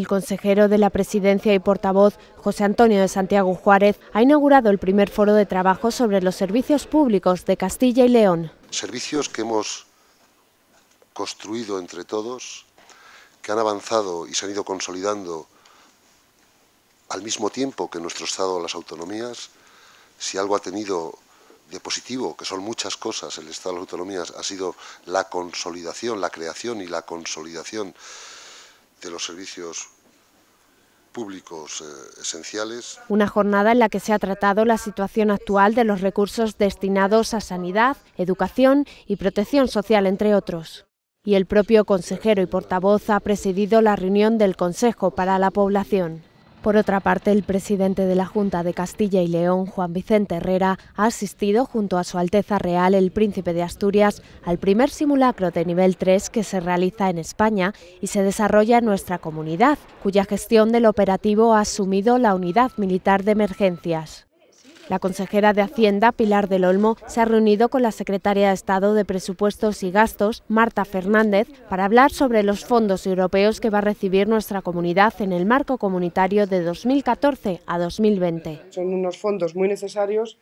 El consejero de la Presidencia y portavoz, José Antonio de Santiago Juárez, ha inaugurado el primer foro de trabajo sobre los servicios públicos de Castilla y León. Servicios que hemos construido entre todos, que han avanzado y se han ido consolidando al mismo tiempo que nuestro Estado las autonomías. Si algo ha tenido de positivo, que son muchas cosas, el Estado de las autonomías, ha sido la consolidación, la creación y la consolidación de los servicios públicos eh, esenciales. Una jornada en la que se ha tratado la situación actual de los recursos destinados a sanidad, educación y protección social, entre otros. Y el propio consejero y portavoz ha presidido la reunión del Consejo para la Población. Por otra parte, el presidente de la Junta de Castilla y León, Juan Vicente Herrera, ha asistido junto a Su Alteza Real el Príncipe de Asturias al primer simulacro de nivel 3 que se realiza en España y se desarrolla en nuestra comunidad, cuya gestión del operativo ha asumido la Unidad Militar de Emergencias. La consejera de Hacienda, Pilar del Olmo, se ha reunido con la secretaria de Estado de Presupuestos y Gastos, Marta Fernández, para hablar sobre los fondos europeos que va a recibir nuestra comunidad en el marco comunitario de 2014 a 2020. Son unos fondos muy necesarios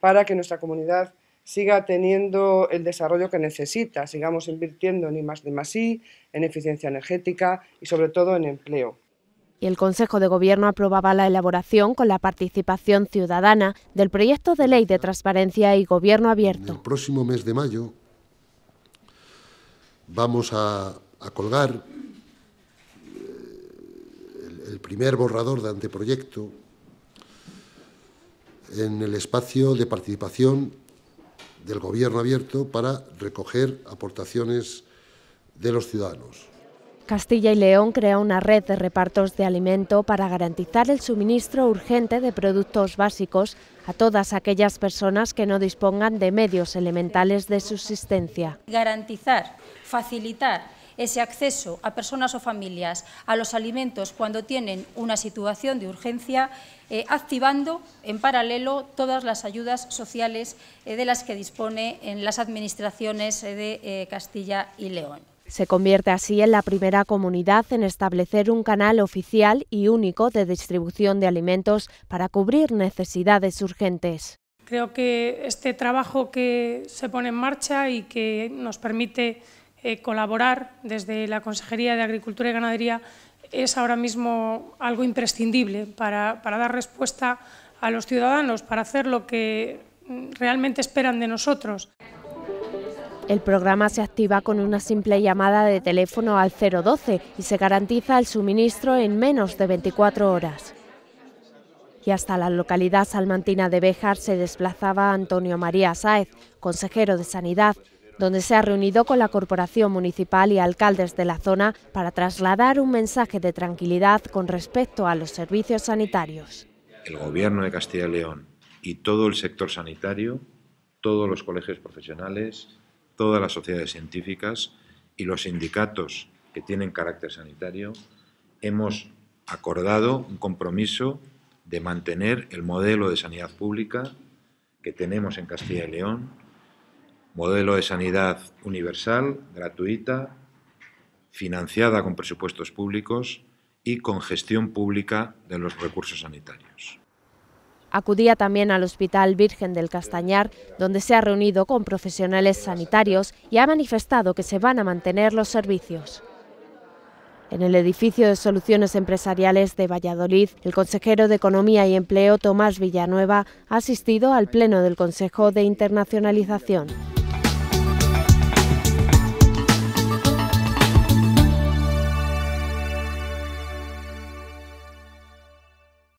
para que nuestra comunidad siga teniendo el desarrollo que necesita, sigamos invirtiendo en I+, más en eficiencia energética y sobre todo en empleo y el Consejo de Gobierno aprobaba la elaboración con la participación ciudadana del proyecto de ley de transparencia y gobierno abierto. En el próximo mes de mayo vamos a, colgar eh, el primer borrador de anteproyecto en el espacio de participación del Gobierno abierto para recoger aportaciones de los ciudadanos. Castilla y León crea una red de repartos de alimento para garantizar el suministro urgente de productos básicos a todas aquellas personas que no dispongan de medios elementales de subsistencia. Garantizar, facilitar ese acceso a personas o familias a los alimentos cuando tienen una situación de urgencia, eh, activando en paralelo todas las ayudas sociales eh, de las que dispone en las administraciones eh, de Castilla y León. Se convierte así en la primera comunidad en establecer un canal oficial y único de distribución de alimentos para cubrir necesidades urgentes. Creo que este trabajo que se pone en marcha y que nos permite eh, colaborar desde la Consejería de Agricultura y Ganadería es ahora mismo algo imprescindible para dar respuesta a los ciudadanos, para hacer lo que mm, realmente esperan de nosotros. El programa se activa con una simple llamada de teléfono al 012 y se garantiza el suministro en menos de 24 horas. Y hasta la localidad salmantina de Béjar se desplazaba Antonio María Sáez, consejero de Sanidad, donde se ha reunido con la Corporación Municipal y alcaldes de la zona para trasladar un mensaje de tranquilidad con respecto a los servicios sanitarios. El Gobierno de Castilla y León y todo el sector sanitario, todos los colegios profesionales, todas las sociedades científicas y los sindicatos que tienen carácter sanitario, hemos acordado un compromiso de mantener el modelo de sanidad pública que tenemos en Castilla y León, modelo de sanidad universal, gratuita, financiada con presupuestos públicos y con gestión pública de los recursos sanitarios. Acudía también al Hospital Virgen del Castañar, donde se ha reunido con profesionales sanitarios y ha manifestado que se van a mantener los servicios. En el edificio de soluciones empresariales de Valladolid, el consejero de Economía y Empleo, Tomás Villanueva, ha asistido al Pleno del Consejo de Internacionalización.